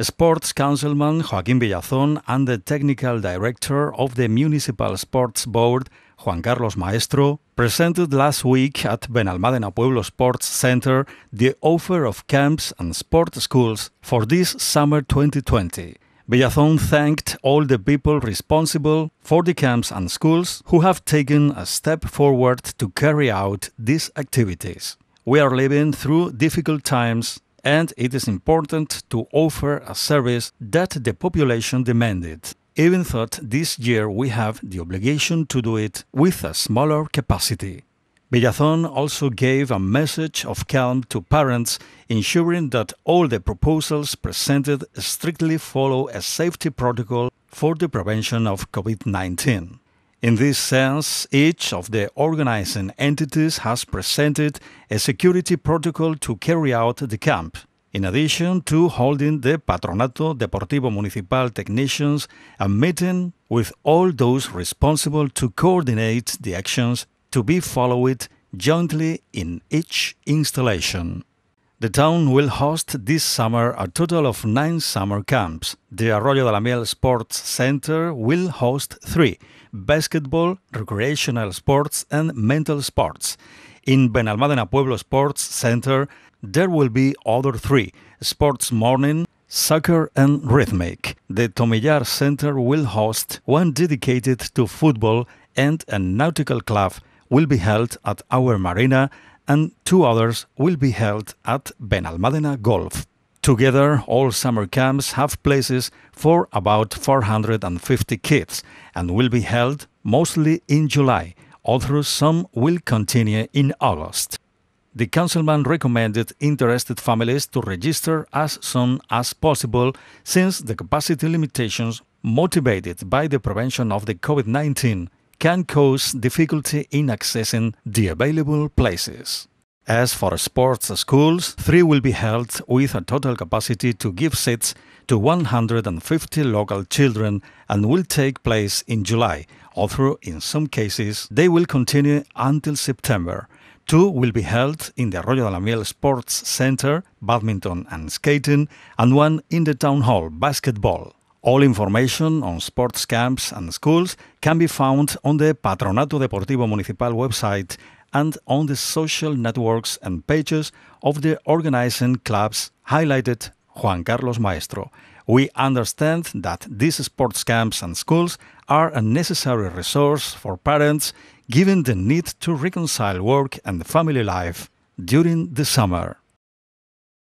Sports Councilman Joaquín Villazón and the Technical Director of the Municipal Sports Board, Juan Carlos Maestro, presented last week at Benalmádena Pueblo Sports Center the offer of camps and sport schools for this summer 2020. Villazón thanked all the people responsible for the camps and schools who have taken a step forward to carry out these activities. We are living through difficult times and it is important to offer a service that the population demanded, even though this year we have the obligation to do it with a smaller capacity. Bellazon also gave a message of calm to parents, ensuring that all the proposals presented strictly follow a safety protocol for the prevention of COVID 19. In this sense, each of the organizing entities has presented a security protocol to carry out the camp, in addition to holding the Patronato Deportivo Municipal technicians a meeting with all those responsible to coordinate the actions to be followed jointly in each installation. The town will host this summer a total of nine summer camps. The Arroyo de la Miel Sports Center will host three basketball, recreational sports, and mental sports. In Benalmádena Pueblo Sports Center, there will be other three sports morning, soccer, and rhythmic. The Tomillar Center will host one dedicated to football, and a nautical club will be held at our marina and two others will be held at Benalmádena Golf. Together, all summer camps have places for about 450 kids and will be held mostly in July, although some will continue in August. The councilman recommended interested families to register as soon as possible since the capacity limitations motivated by the prevention of the COVID 19 can cause difficulty in accessing the available places. As for sports schools, three will be held with a total capacity to give seats to 150 local children and will take place in July, although in some cases they will continue until September. Two will be held in the Arroyo de la Miel Sports Center, badminton and skating, and one in the Town Hall, basketball. All information on sports camps and schools can be found on the Patronato Deportivo Municipal website and on the social networks and pages of the organizing clubs highlighted Juan Carlos Maestro. We understand that these sports camps and schools are a necessary resource for parents given the need to reconcile work and family life during the summer.